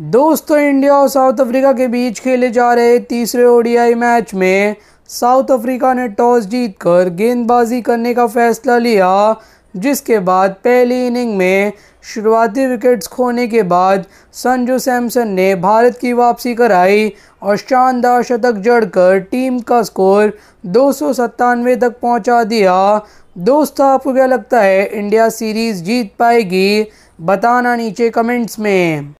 दोस्तों इंडिया और south Africa के बीच खेले जा रहे तीसरे ओडीआई मैच में साउथ अफ्रीका ने टॉस जीतकर गेंदबाजी करने का फैसला लिया जिसके बाद पहली इनिंग में शुरुआती विकेट्स खोने के बाद संजू सैमसन ने भारत की वापसी कराई और शानदार शतक जड़कर टीम का स्कोर दो तक पहुंचा दिया दोस्तों आपको क्या लगता है इंडिया सीरीज़ जीत पाएगी बताना नीचे कमेंट्स में